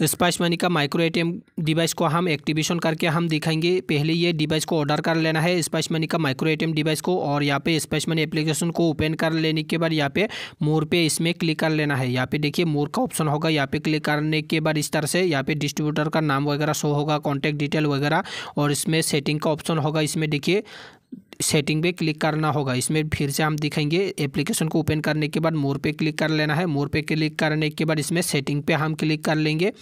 spice Money का micro ATM device को हम एक्टिवेशन करके हम दिखाएंगे पहले ये डिवाइस को ऑर्डर कर लेना है स्पाइस मनी का माइक्रो एटीएम डिवाइस को और यहाँ पे स्पाइस मनी एप्लीकेशन को ओपन कर लेने के बाद यहाँ पे मोर पे इसमें क्लिक कर लेना है यहाँ पे देखिए मोर का ऑप्शन होगा यहाँ पे क्लिक करने के बाद इस तरह से यहाँ पे डिस्ट्रीब्यूटर का नाम वगैरह शो होगा कॉन्टैक्ट डिटेल वगैरह और इसमें सेटिंग का ऑप्शन होगा इसमें देखिए सेटिंग पे क्लिक करना होगा इसमें फिर से हम दिखेंगे एप्लीकेशन को ओपन करने के बाद मोर पे क्लिक कर लेना है मोर पे क्लिक करने के बाद इसमें सेटिंग पे हम क्लिक कर लेंगे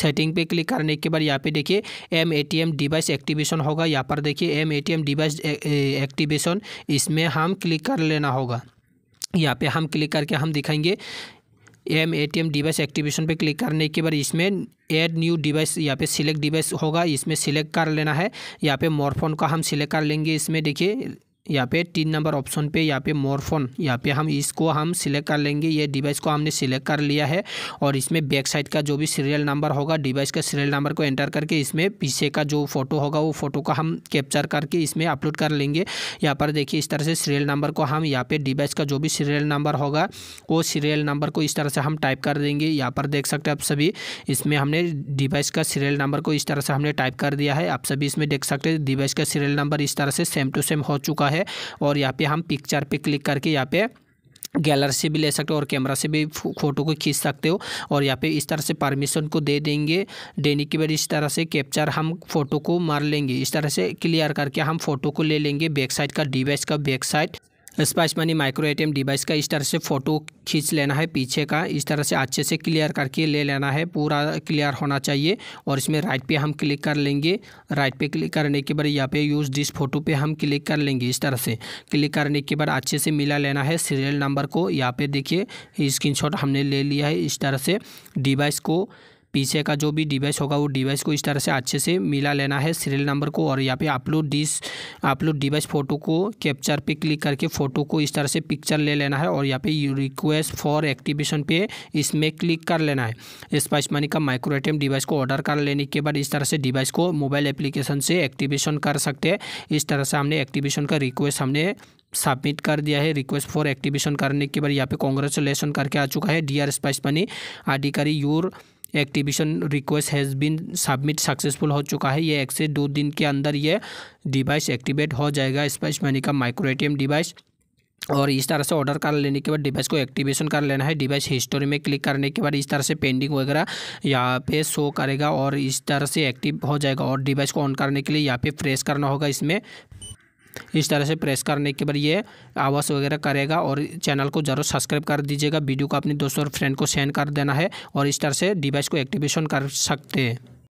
सेटिंग पे क्लिक करने के बाद यहाँ पे देखिए एम एम डिवाइस एक्टिवेशन होगा यहाँ पर देखिए एम एम डिवाइस एक्टिवेशन इसमें हम क्लिक कर लेना होगा यहाँ पे हम क्लिक करके हम दिखाएंगे M A T M device activation पे क्लिक करने के बाद इसमें एड न्यू डिवाइस यहाँ पे सिलेक्ट डिवाइस होगा इसमें सिलेक्ट कर लेना है यहाँ पे मोरफोन का हम सिलेक्ट कर लेंगे इसमें देखिए यहाँ पे तीन नंबर ऑप्शन पे यहाँ पे मोरफोन यहाँ पे हम इसको हम सिलेक्ट कर लेंगे ये डिवाइस को हमने सिलेक्ट कर लिया है और इसमें बैक साइड का जो भी सीरियल नंबर होगा डिवाइस का सीरियल नंबर को एंटर करके इसमें पीछे का जो फोटो होगा वो फोटो का हम कैप्चर करके इसमें अपलोड कर लेंगे यहाँ पर देखिए इस तरह से सीरियल नंबर को हम यहाँ पर डिवाइस का जो भी सीरियल नंबर होगा वो सीरियल नंबर को इस तरह से हम टाइप कर देंगे यहाँ पर देख सकते हैं आप सभी इसमें हमने डिवाइस का सीरियल नंबर को इस तरह से हमने टाइप कर दिया है आप सभी इसमें देख सकते हैं डिवाइस का सीरियल नंबर इस तरह से सेम टू सेम हो चुका है है और यहाँ पे हम पिक्चर पे क्लिक करके यहाँ पे गैलरी से भी ले सकते हो और कैमरा से भी फ़ोटो को खींच सकते हो और यहाँ पे इस तरह से परमिशन को दे देंगे देने के बाद इस तरह से कैप्चर हम फ़ोटो को मार लेंगे इस तरह से क्लियर करके हम फ़ोटो को ले लेंगे बैक साइड का डिवाइस का back side Spice Money micro ATM device का इस तरह से फ़ोटो खींच लेना है पीछे का इस तरह से अच्छे से क्लियर करके ले लेना है पूरा क्लियर होना चाहिए और इसमें राइट पे हम क्लिक कर लेंगे राइट पे क्लिक करने के बाद यहाँ पे यूज़ दिस फोटो पे हम क्लिक कर लेंगे इस तरह से क्लिक करने के बाद अच्छे से मिला लेना है सीरियल नंबर को यहाँ पे देखिए स्क्रीन हमने ले लिया है इस तरह से डिवाइस को पीछे का जो भी डिवाइस होगा वो डिवाइस को इस तरह से अच्छे से मिला लेना है सीरियल नंबर को और यहाँ पे अपलोड डिस अपलोड डिवाइस फ़ोटो को कैप्चर पे क्लिक करके फ़ोटो को इस तरह से पिक्चर ले लेना है और यहाँ पे रिक्वेस्ट फॉर एक्टिवेशन पे इसमें क्लिक कर लेना है स्पाइस मनी का माइक्रो एटीएम डिवाइस को ऑर्डर कर लेने के बाद इस तरह से डिवाइस को मोबाइल एप्लीकेशन से एक्टिवेशन कर सकते हैं इस तरह से हमने एक्टिवेशन का रिक्वेस्ट हमने सबमिट कर दिया है रिक्वेस्ट फॉर एक्टिवेशन करने के बाद यहाँ पे कॉन्ग्रेचुलेसन करके आ चुका है डी आर स्पाइस मनी आधिकारी your activation request has been submit successful हो चुका है ये एक से दो दिन के अंदर ये डिवाइस एक्टिवेट हो जाएगा स्पाइस मनी का माइक्रो एटीएम डिवाइस और इस तरह से ऑर्डर कर लेने के बाद डिवाइस को एक्टिवेशन कर लेना है डिवाइस हिस्टोरी में क्लिक करने के बाद इस तरह से पेंडिंग वगैरह यहाँ पे शो करेगा और इस तरह से एक्टिव हो जाएगा और डिवाइस को ऑन करने के लिए यहाँ पे प्रेस करना होगा इसमें इस तरह से प्रेस करने के बाद ये आवाज़ वगैरह करेगा और चैनल को ज़रूर सब्सक्राइब कर दीजिएगा वीडियो को अपने दोस्तों और फ्रेंड को सेंड कर देना है और इस तरह से डिवाइस को एक्टिवेशन कर सकते हैं